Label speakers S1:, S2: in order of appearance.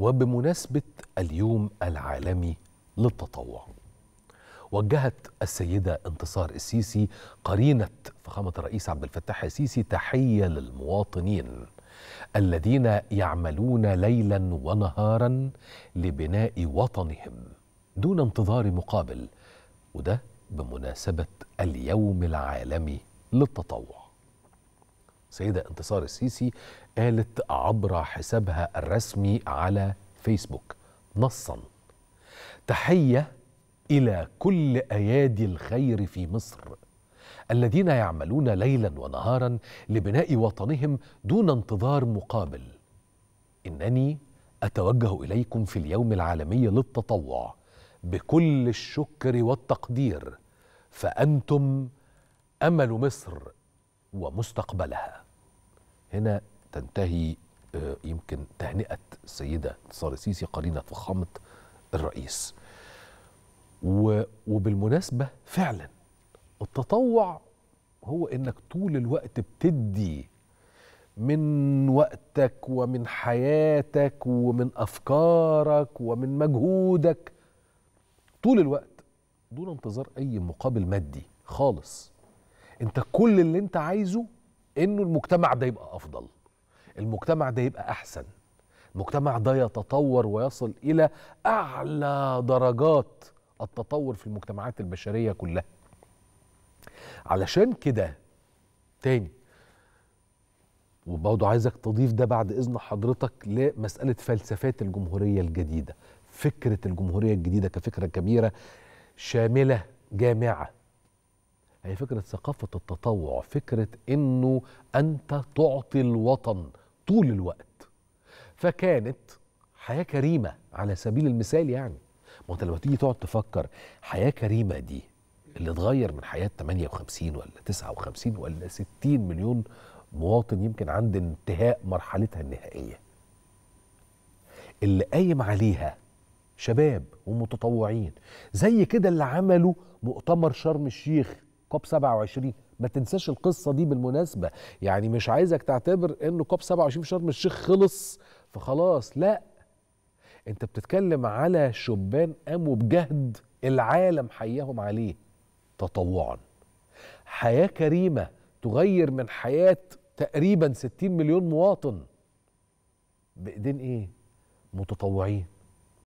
S1: وبمناسبة اليوم العالمي للتطوع وجهت السيدة انتصار السيسي قرينة فخامة الرئيس عبد الفتاح السيسي تحية للمواطنين الذين يعملون ليلا ونهارا لبناء وطنهم دون انتظار مقابل وده بمناسبة اليوم العالمي للتطوع سيدة انتصار السيسي قالت عبر حسابها الرسمي على فيسبوك نصا تحية إلى كل أيادي الخير في مصر الذين يعملون ليلا ونهارا لبناء وطنهم دون انتظار مقابل إنني أتوجه إليكم في اليوم العالمي للتطوع بكل الشكر والتقدير فأنتم أمل مصر ومستقبلها هنا تنتهي آه، يمكن تهنئة السيدة سارة السيسي قرينة فخامة الرئيس وبالمناسبة فعلا التطوع هو انك طول الوقت بتدي من وقتك ومن حياتك ومن افكارك ومن مجهودك طول الوقت دون انتظار اي مقابل مادي خالص انت كل اللي انت عايزه انه المجتمع ده يبقى افضل المجتمع ده يبقى احسن المجتمع ده يتطور ويصل الى اعلى درجات التطور في المجتمعات البشريه كلها علشان كده تاني وبرضه عايزك تضيف ده بعد اذن حضرتك لمساله فلسفات الجمهوريه الجديده فكره الجمهوريه الجديده كفكره كبيره شامله جامعه هي فكره ثقافه التطوع فكره انه انت تعطي الوطن طول الوقت فكانت حياه كريمه على سبيل المثال يعني ما انت لما تيجي تقعد تفكر حياه كريمه دي اللي اتغير من حياه 58 ولا 59 ولا 60 مليون مواطن يمكن عند انتهاء مرحلتها النهائيه اللي قايم عليها شباب ومتطوعين زي كده اللي عملوا مؤتمر شرم الشيخ كوب 27 ما تنساش القصه دي بالمناسبه يعني مش عايزك تعتبر انه كوب 27 في شرم الشيخ خلص فخلاص لا انت بتتكلم على شبان قاموا بجهد العالم حياهم عليه تطوعا حياه كريمه تغير من حياه تقريبا 60 مليون مواطن بايدين ايه متطوعين